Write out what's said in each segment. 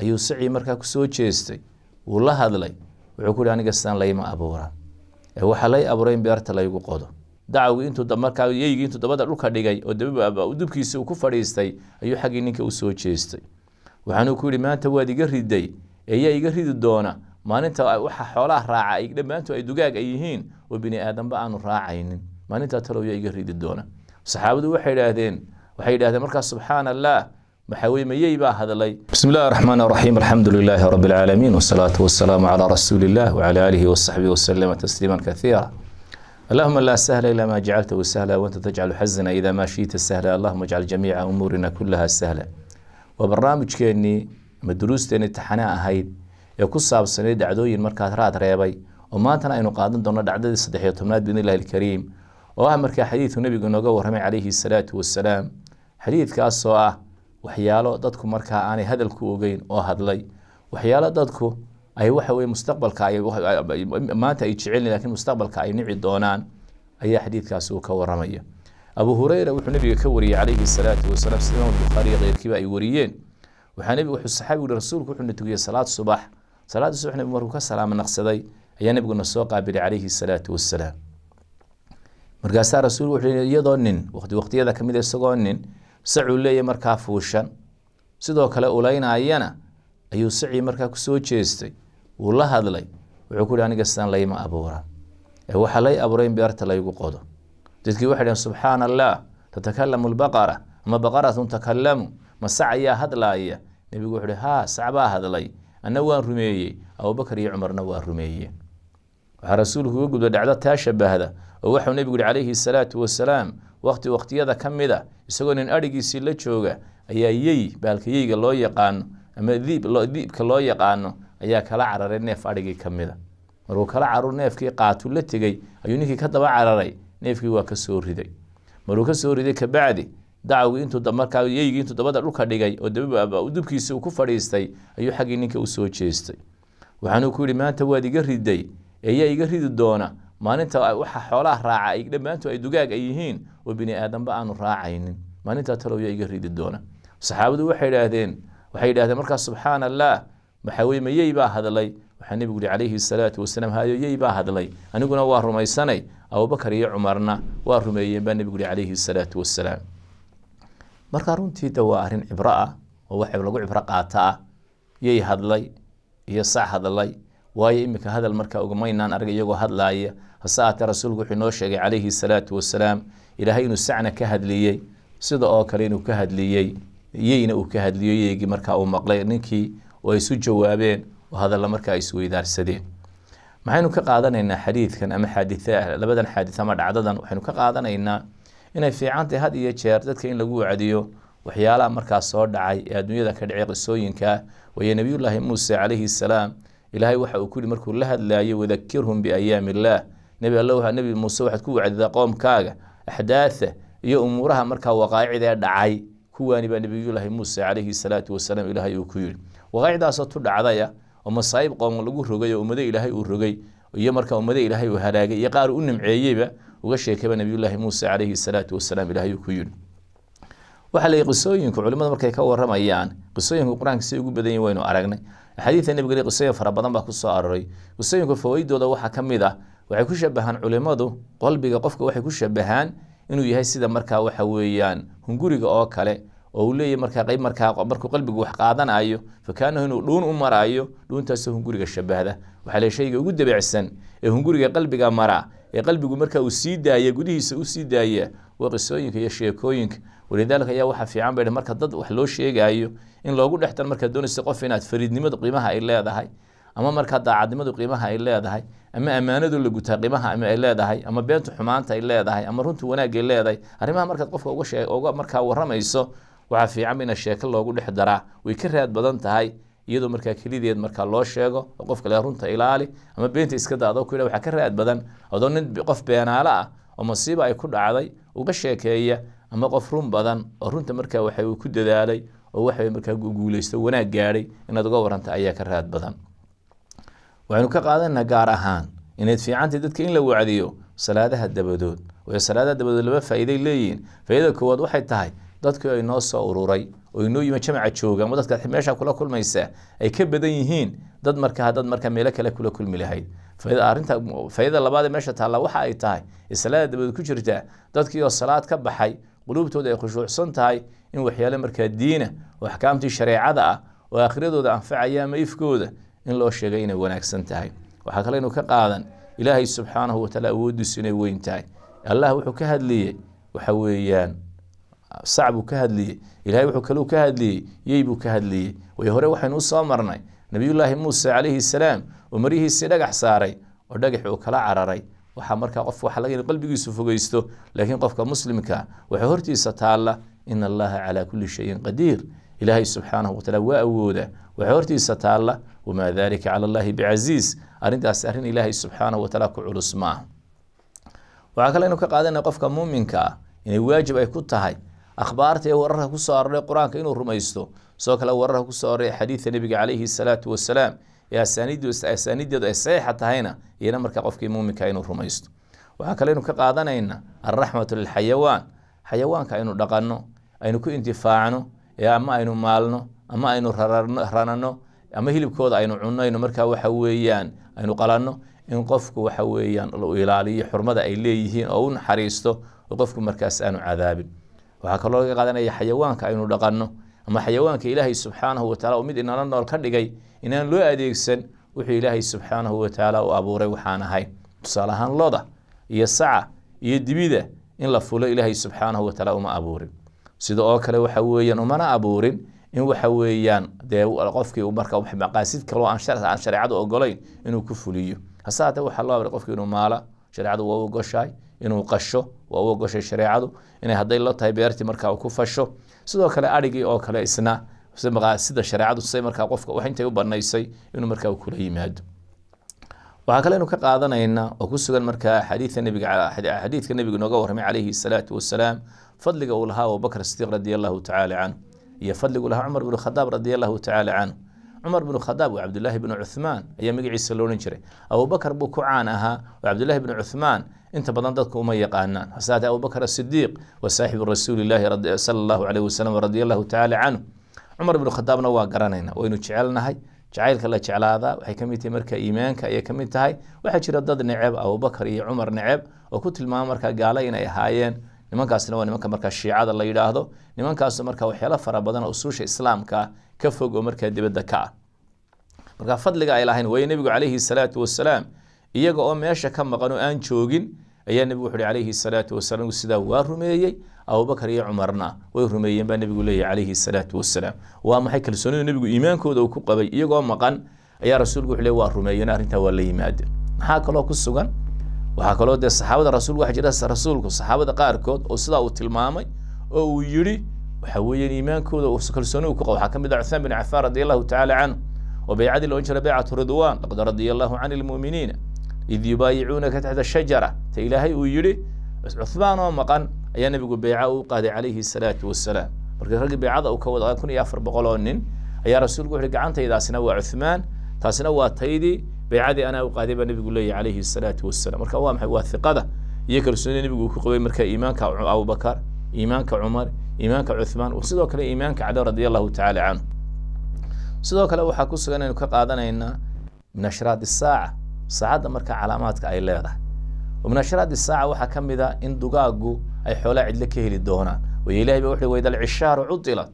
ayuu sicii markaa kusoo jeestay wuu la hadlay wuxuu ku yihi aniga sidaan layma abuuran ee waxaa lay abuuray beerta laygu qodo dacwgii intuu markaa yeygii intuu dabada dhulka dhigay oo dabi dubkiisi uu ku fadhiistay ayuu xaggii ninka u jeestay waxaanuu ku yihi maanta waad iga riday ee iga ridi doona maalinta waxa xoolaha raaca ay dhammaantu ay dugaag ay yihiin oo bini aadamba aanu raacaynin maalintaa talow iga ridi doona saxaabadu waxay idhaahdeen waxay yidhahdeen markaa subxaana allah محاويميي با هذا بسم الله الرحمن الرحيم الحمد لله رب العالمين والصلاة والسلام على رسول الله وعلى آله وصحبه وسلم تسليما كثيرا اللهم لا سهل إلا ما جعلته سهلا وأنت تجعل حزنا إذا ما شئت سهلا اللهم اجعل جميع أمورنا كلها سهلا وبرنامج كأني مدروس تاني تحنا أهيد يقص صعب سنة دعدوين مركات رات ريبي وما تنا إنه قادم دون عدد صدحية تمناد بإذن الله الكريم وأمر حديث النبي قلنا عليه الصلاة والسلام حديث كاسو waxyaalo dadku markaa aanay hadalku ogeyn oo hadlay waxyaalo dadku ay waxa weye mustaqbalka maanta ay jecel lakin mustaqbalka ay nici doonaan ayaa xadiidkaasi uu ka waramaya abu hureyra wuxuu nabiga ka wariyey calayhi salaatu wasalaam sida imaam bukhaari iyo keyrkiiba ay wariyeen waxaa nabigu wuxuu saxaabigu yihi rasuulku wuxuuna tugiyey salaad subax salaadii subax nabigu markuu ka salaamo naqsaday ayaa nabiguna soo qaabilay calayhi salaatu wasalaam markaasaa rasuulku wuxuu yidhi iyadoo nin waqti waqtiyada ka mid a isagoo nin sacuu leeya markaa fuushan sidoo kale ulaynaayana ayuu sacii markaa kusoo jeestay wuu la hadlay wuxuu ku hi aniga sidaan layma abuura ee waxaa lay abuurayn beerta laygu qodo dadkii waxay dhaheen subxaana allah tatakalamu lbaqara ama baqaratun takallamu ma sac ayaa hadlaaya nebigu wuxuu hi haa sac baa hadlay ana waan rumeeyey abubakar iyo cumarna waa rumeeyeen waxaa rasuulku uga gudba dhacdo taa shabahda oo waxau nebigu yihi calayhi salaatu wasalaam waqti waqtiyada ka mid a ah, isagoo nin adhigiisii la jooga ayaa yey baalkayeyga loo yaqaano ama diibka loo yaqaano ayaa kala cararay neef adhigii ka mida ah. markuu kala caru neefkii qaatu la tegey ayuu ninkii ka daba cararay neefkii waa kasoo riday maruu kasoo riday kabacdi dacwgii intuumarkaayeygii intuu dabada dhulka dhigay oo dubkiisi uu ku fadhiistay ayuu xaggii ninka usoo jeestay waxaanuu ku yidhi maanta waad iga riday ee iga ridi doona maalinta waxa xoolaha raaca dhammaantu ay dugaag ay yihiin وبني آدم بأنو راعينين ما نتاتلو يأيقى ريد الدونة صحابة دو وحيدة هذين وحيدة هذين مركا سبحان الله محاوي ما ييبا هذا لي وحن يقول عليه الصلاة والسلام هايو ييبا هذا لي أنا قلنا واه رمي سني أو بكر يا عمرنا واه رمي يبان يقول عليه الصلاة والسلام مركا رونتي دوارين إبراء ووحي بلغو إبراء قاتا يي هذا لي يصع هذا لي واي إمك هذا المركا أقمينا أن أرقى يقو هاد لاي فساعة رسول قحنوش عليه الصلاة والسلام إلى هينو سعنا كهد ليي سيدا آكالينو كهد ليي يينا أو كهد ليي يجي مركا أو مقلي نكي ويسو جوابين وهذا المركا يسوي دار السدين محينو كقادان إن حديث كان أم حديثة لبدا حديثة مرد عددا وحينو كقادان إن إن في عانتي هاد إيا جير داد كإن لقو عديو وحيالا مركا صور دعاي يا دنيا ذاك العيق السوين كا ويا نبي الله موسى عليه السلام ilaahay waxa uu ku markuu la hadlaayo wadakirhum biayaami illaah nebi allow nebi muuse waxaad ku wacdidaa qoomkaaga axdaatha iyo umuuraha markaa waqaacidee dhacay kuwaani baa nebiyullaahi muuse calayhi salaatu wasalaam ilaahay uu ku yidhi waqaaciddaasoo tu dhacdaya oo masaa'ib qoom lagu rogay oo ummado ilaahay uu rogay iyo markaa ummado ilaahay uu halaagay iyo qaar u nimceeyeyba uga sheekayba nebiyullaahi muuse calayhi salaatu wasalaam ilahay uu ku yidhi waxaa leeyay qisooyinku culimmadu markay ka warramayaan qisooyinku qur-aanka si ugu badan waynu aragnay حديث النبي قريه قصية فربضان باكو السؤال ري قصية يقول فويدو دو وحا كميدا وحيكو شبهان علماء دو قلبي قفكو وحيكو شبهان إنو يهي سيدا مركا وحاويان هنقوريق أوكالي أولي مركا قيب مركا مركو قلبي قوح قادان آيو فكان هنو لون أمار آيو لون تاسو هنقوريق الشبه ده وحالي شيء قد بيعسن إيه هنقوريق قلبي مرا إيه قلبي مركا وسيدا يقوديه سيدا يقوديه وقصوينك يشيكوينك walidaalika ayaa waxaa fiican ba marka dad wax loo sheegaayo in loogu dhextan markaad doonaysa qof inaad fariidnimadu qiimaha ay leedahay ama markaa daacadnimadu qiimaha ay leedahay ama ammaanadu la gutaa qiimaha ay leedahay ama beentu xumaanta ay leedahay ama runtu wanaagay leedahay arrimaha markaad qofka uga markaa warramayso waxaa fiican inaad sheeko loogu dhex daraa way ka raad badan tahay iyadoo markaa kelideed markaa loo sheego oo qof kale runta ilaali ama beenta iska da ku yidha waxaa ka raad badan adoo nin qof beenaale ah oo masiiba ay ku dhacday uga sheekeeya أما قفرون بدن أرنت مركا وحي وكد ذالي ووحي مركا قوليست وناك قاري إن دقورانت أياك الرهاد بدن وعنو كاقادن نقار أهان إن في عانت دادك إن لو عديو صلاة هالدبدود ويا صلاة هالدبدود لبا فايدة الليين فايدة كواد وحي تهي دادك أي ناصة أروري وينو يما كمع تشوغا ما دادك حماشا كل كل ما يساه أي كب دينيهين داد مركا هاداد مركا ميلك لك كل كل ميلهيد فإذا أرنت فإذا لبعض ماشة تعلو حائطها الصلاة دبوا كجرتها دكتي الصلاة كبحي quluubtooda ay khushuucsan tahay in waxyaale markaa diina oo axkaamtii shareecada ah oo aakhiradooda anfacaya ama ifkooda in loo sheegay inay wanaagsan tahay waxaa kale inuu ka qaadan ilaahay subxaanahu wataala awooddiisu inay weyn tahay allah wuxuu ka hadliyey waxa weeyaan sac buu ka hadliyey ilahay wuxuu kaluu ka hadliyey yey buu ka hadliyey way hore waxaynu usoo marnay nabiyullaahi muuse calayhi salaam oo marihiisii dhagax saaray oo dhagax uu kala cararay waxaa markaa qof waxa laga qalbigiisu fogeysto laakiin qofka muslimka waxay hortiisa taalla in allaha calaa kulli shayin qadiir ilaahay subxaanahu watacaala waa awooda waxay hortiisa taalla wamaa dalika cala allahi bicasiis arrintaas arrin ilaahay subxaanahu watacaala ku culus ma ah waxaa kale aynu ka qaadanaya qofka muuminka ah inay waajib ay ku tahay akhbaarta iyo wararka ku soo aroray qur-aanka inuu rumaysto sidoo kale wararka ku soo aroray xadiidka nebiga calayhi salaatu wasalaam asanideedu ay saxiixa tahayna iyana markaa qofkii muuminka inuu rumaysto waxaa kaleynu ka qaadanayna alraxmatu lilxayawaan xayawaanka aynu dhaqanno aynu ku intifaacno ama aynu maalno ama aynu ranano ama hilibkooda aynu cunno aynu markaa waxa weeyaan aynu qalanno in qofku waxa weeyaan u ilaaliyo xurmada ay leeyihiin oo u naxariisto oo qofku markaas aanu cadaabin waxaa kaloo laga qaadanaya xayawaanka aynu dhaqanno ama xayawaanka ilaahay subxaanahu wataala mid inala nool ka dhigay inaan loo adeegsan wuxuu ilaahay subxaanahu watacaala u abuuray waxaan ahayn tusaale ahaan loda iyo saca iyo dibida in la fulo ilaahay subxaanahu wataala uma abuurin sida oo kale waxa weeyaan umana abuurin in waxa weeyaan dee qofkii marka maqaasid kaloo aan shareecadu ogolayn inuu ku fuliyo hase hata waxaa loo abray qofki inuu maala shareecadu waa u ogoshahay inuu qasho waa u ogoshay shareecadu inay hadday la tahay beertii markaa ku fasho sidoo kale arigii oo kale isna sida shareecadu say markaa qofka wax intay u banaysay inuu markaa kula yimaado waxaa kale aynu ka qaadanaynaa oo ku sugan markaa xadiidka nabiga xadiidka nebigu inooga warramay calayhi salaatu wasalaam fadliga uu lahaa abubakr sidiiq radia allahu tacaala canhu iyo fadligu lahaa cumar binu khadaab radia allahu tacaala canhu cumar bnu khadaab waa cabdulaahi binu cuhmaan ayaa magaciisa lo odhan jiray abubakar buu ku caan ahaa waa cabdulaahi bnu cuhmaan انت بلندك أمي قانان وسادة أبو بكر الصديق وصاحب الرسول الله صلى الله عليه وسلم رضي الله تعالى عنه عمر بن الخطاب نوا قرانينا وينو جعلنا هاي جعل كلا جعل هذا وهي كميتي مركا إيمان كأي كميتي هاي وحي جرى ضد نعب أبو بكر إيه عمر نعب وكنت الماء مركا قالا إينا إيه هايين نمان كاس نوا نمان كمركا الشيعة الله يلاهدو نمان كاس مركا وحيالا فرابدان أسوش إسلام كا كفوق ومركا دي بدكا مركا فضل لغا إلهين وينبقو عليه الصلاة والسلام إيجا أو ماشا كما غنو أن شوغن أي نبي وحري عليه الصلاة والسلام وسيدا ورمي أو بكر يا عمرنا ورمي يبا نبي لي عليه الصلاة والسلام وما هيك السنة نبي إيمان كود أو كوكا إيجا أو مقان يا رسول وحري ورمي نار أنت ولا يماد هاك الله كسوغن وهاك الله الصحابة رسول وحجر الرسول الصحابة قار كود وسيدا وتلمامي أو يري وحوي إيمان كود أو سكر سنة وكوكا وحكم بن عفان رضي الله تعالى عنه وبيعدل وانشر بيعة رضوان لقد رضي الله عن المؤمنين id yubaayicuunaka taxta shajara ta ilaahay uu yidhi cuhmaan oo maqan ayaa nebigu beeca u qaaday calayhi salaatu wasalaam markii raggii beecada uu ka wada kun iyo afar boqol oo nin ayaa rasuulku wuxuuhi gacantaydaasina waa cuhmaan taasina waa taydii beecadii anaa u qaaday baa nebigu leeyahy calayhi salaatu wasalam marka waa maxay waa hiqada iyo kalsoonida nebigu uu ku qabay marka iimaanka abubakar iimaanka cumar iimaanka cuhmaan wa sidoo kale iimaanka cali radia allahu tacaala canhu sidoo kale waxaa ku sugan inaynu ka qaadanaynaa min ashraad saacadda marka calaamaadka ay leedahay wminaasharaadi saaca waxaa ka mid a in dugaagu ay xoolaa cidlo ka heli doonaan wayo ilahay baa wuxuu weyda alcishaaru cudilat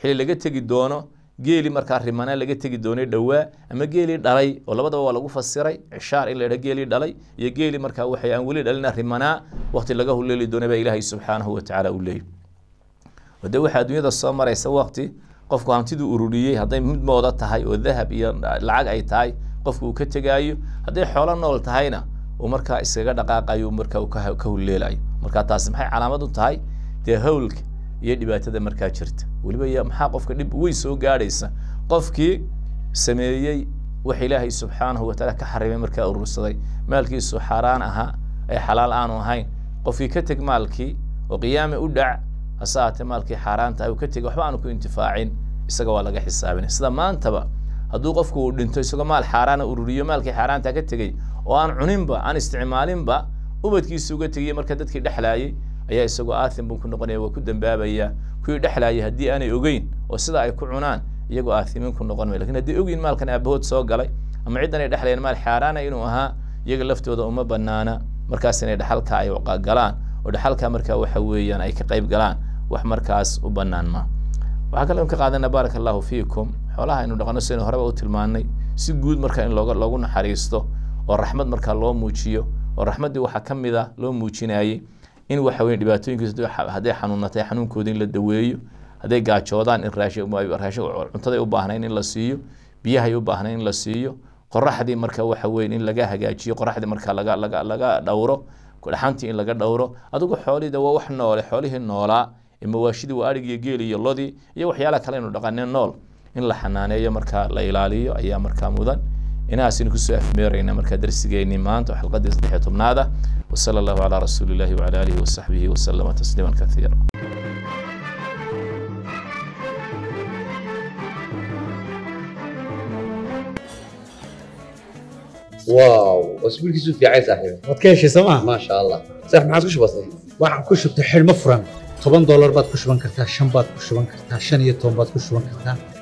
xili laga tegi doono geeli markaa rimanaa laga tegi doonay dhowaa ama geelii dhalay oo labadaba waa lagu fasiray cishaar in la yidhaha geelii dhalay iyo geelii markaa waxay aan weli dhalina rimanaa wakhti laga huleeli doona baa ilaahay subxaanahu watacaala u leeyay wade waxaa dunyada soo maraysa wakhti qofku hantiduu ururiyey hadday mudmooda tahay oo dahab iyo lacag ay tahay qofka uu ka tegaayo hadday xoolo nool tahayna uu markaa iskaga dhaqaaqayo markaa ka hulleelayo markaa taasi maxay calaamad u tahay dee howlka iyo dhibaatada markaa jirta weliba maxaa qofka dhib way soo gaadhaysa qofkii sameeyey wax ilaahay subxaanahu wataala ka xarimay markaa urursaday maalkiisu xaaraan ahaa ee xalaal aanu ahayn qofkii ka teg maalkii oo qiyaami u dhac hase aatee maalkii xaaraan tahay uu ka teg waxba aanu ku intifaacin isaga waa laga xisaabinay sida maantaba hadduu qofku uu dhinto isagoo maal xaaraana ururiyo maalkii xaaraanta ka tegey oo aan cuninba aan isticmaalinba ubadkiisa uga tegiyey marka dadkii dhexlaayey ayaa isagoo aathim buu ku noqonaya waa ku dambaabaya kuwii dhexlaayay haddii aanay ogeyn oo sida ay ku cunaan iyagoo aatimiin ku noqon maya lakin hadday ogeyn maalkan aabahood soo galay ama cidan ay dhexlayeen maal xaaraana inuu ahaa iyaga laftooda uma banaana markaas inay dhexalkaa ay waqagalaan oo dhexalkaa markaa waxa weeyaan ay ka qayb galaan wax markaas u banaan ma waxaa kaloo ka qaadana baaraka allahu fiikum xoolaha aynu dhaqano sidaynu horeba u tilmaanay si guud marka in looga loogu naxariisto oo raxmad markaa loo muujiyo oo raxmaddii waxaa ka mid ah loo muujinayay in waxa weye dhibaatooyinkiisa hadday xanuunnatay xanuunkooda in la daweeyo hadday gaajoodaan in raashin cuntaday u baahnayn in la siiyo biyahay u baahnayn in la siiyo qoraxdii marka waxa weye in laga hagaajiyo qoraxdii marka laga laga laga dhowro dhaxantii in laga dhowro adigu xoolida waa wax noole xoolihii noolaa ee waa adhig iyo geel iyo lodii iyo waxyaalaha kale aynu dhaqaneen nool in la xanaaneeyo markaa la ilaaliyo ayaa markaa mudan inahaasina kusoo afmeerayna markaa darsigeennii maanta oo xalqadii saddexiyo tobnaad ah wasala allahu calaa rasuuli illahi wacala aalihi wasaxbihi wasalama tasliiman kaiira واو اسبوع كيسو في عايز احيان ما تكيش سما ما شاء الله صح ما عادش بسيط waxaan ku shubtay xil ma furan toban doolar baad ku shuban kartaa shan baad ku shuban kartaa shan iyo toban baad ku shuban kartaa